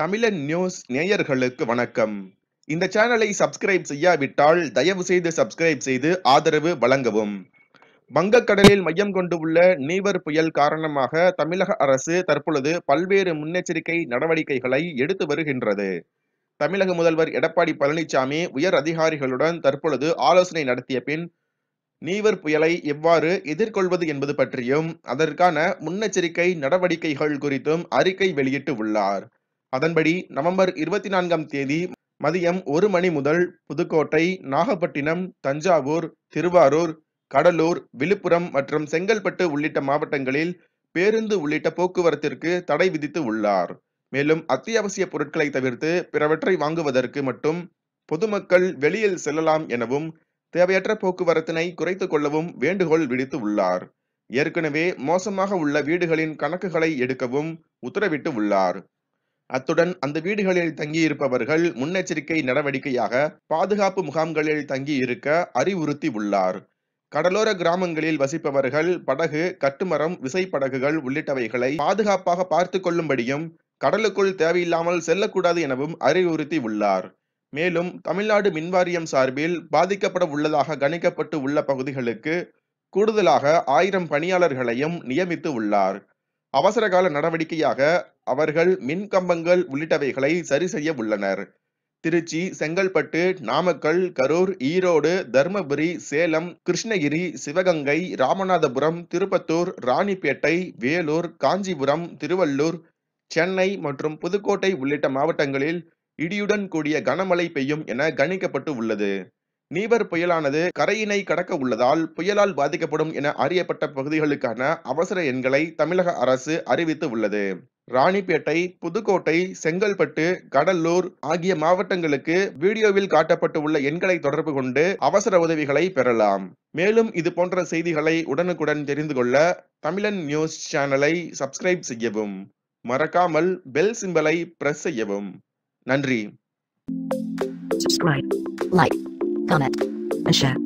தமிழன் நியூஸ் நேயர்களுக்கு வணக்கம் இந்த சேனலை சப்ஸ்கிரைப் செய்யாவிட்டால் தயவு செய்து சப்ஸ்கிரைப் செய்து ஆதரவு வழங்கவும் வங்கக்கடலில் மையம் கொண்டு உள்ள நீவர் புயல் காரணமாக தமிழக அரசு தற்பொழுது பல்வேறு முன்னெச்சரிக்கை நடவடிக்கைகளை எடுத்து வருகின்றது தமிழக முதல்வர் எடப்பாடி பழனிசாமி உயர் அதிகாரிகளுடன் தற்பொழுது ஆலோசனை நடத்திய பின் நீவர் புயலை எவ்வாறு எதிர்கொள்வது என்பது பற்றியும் அதற்கான முன்னெச்சரிக்கை நடவடிக்கைகள் குறித்தும் அறிக்கை வெளியிட்டு உள்ளார் அதன்படி நவம்பர் இருபத்தி நான்காம் தேதி மதியம் ஒரு மணி முதல் புதுக்கோட்டை நாகப்பட்டினம் தஞ்சாவூர் திருவாரூர் கடலூர் விழுப்புரம் மற்றும் செங்கல்பட்டு உள்ளிட்ட மாவட்டங்களில் பேருந்து உள்ளிட்ட போக்குவரத்திற்கு தடை விதித்து உள்ளார் மேலும் அத்தியாவசிய பொருட்களை தவிர்த்து பிறவற்றை வாங்குவதற்கு மட்டும் பொதுமக்கள் வெளியில் செல்லலாம் எனவும் தேவையற்ற போக்குவரத்தினை குறைத்துக் கொள்ளவும் வேண்டுகோள் விடுத்து உள்ளார் ஏற்கனவே மோசமாக உள்ள வீடுகளின் கணக்குகளை எடுக்கவும் உத்தரவிட்டு உள்ளார் அத்துடன் அந்த வீடுகளில் தங்கியிருப்பவர்கள் முன்னெச்சரிக்கை நடவடிக்கையாக பாதுகாப்பு முகாம்களில் தங்கியிருக்க அறிவுறுத்தி உள்ளார் கடலோர கிராமங்களில் வசிப்பவர்கள் படகு கட்டுமரம் விசைப்படகுகள் உள்ளிட்டவைகளை பாதுகாப்பாக பார்த்து கொள்ளும்படியும் கடலுக்குள் தேவையில்லாமல் செல்லக்கூடாது எனவும் அறிவுறுத்தி உள்ளார் மேலும் தமிழ்நாடு மின்வாரியம் சார்பில் பாதிக்கப்பட உள்ளதாக கணிக்கப்பட்டு உள்ள பகுதிகளுக்கு கூடுதலாக ஆயிரம் பணியாளர்களையும் நியமித்து உள்ளார் அவசரகால நடவடிக்கையாக அவர்கள் மின் கம்பங்கள் உள்ளிட்டவைகளை சரி செய்ய உள்ளனர் திருச்சி செங்கல்பட்டு நாமக்கல் கரூர் ஈரோடு தருமபுரி சேலம் கிருஷ்ணகிரி சிவகங்கை ராமநாதபுரம் திருப்பத்தூர் ராணிப்பேட்டை வேலூர் காஞ்சிபுரம் திருவள்ளூர் சென்னை மற்றும் புதுக்கோட்டை உள்ளிட்ட மாவட்டங்களில் இடியுடன் கூடிய கனமழை பெய்யும் என கணிக்கப்பட்டு உள்ளது நீவர் புயலானது கரையினை கடக்க உள்ளதால் புயலால் பாதிக்கப்படும் என அறியப்பட்ட பகுதிகளுக்கான அவசர எண்களை தமிழக அரசு அறிவித்து உள்ளது ராணிப்பேட்டை புதுக்கோட்டை செங்கல்பட்டு கடலூர் ஆகிய மாவட்டங்களுக்கு வீடியோவில் காட்டப்பட்டுள்ள எண்களை தொடர்பு கொண்டு அவசர உதவிகளை பெறலாம் மேலும் இது போன்ற செய்திகளை உடனுக்குடன் தெரிந்து கொள்ள தமிழன் நியூஸ் சேனலை சப்ஸ்கிரைப் செய்யவும் மறக்காமல் பெல் சிம்பலை பிரஸ் செய்யவும் நன்றி Subscribe, like, comment, and share.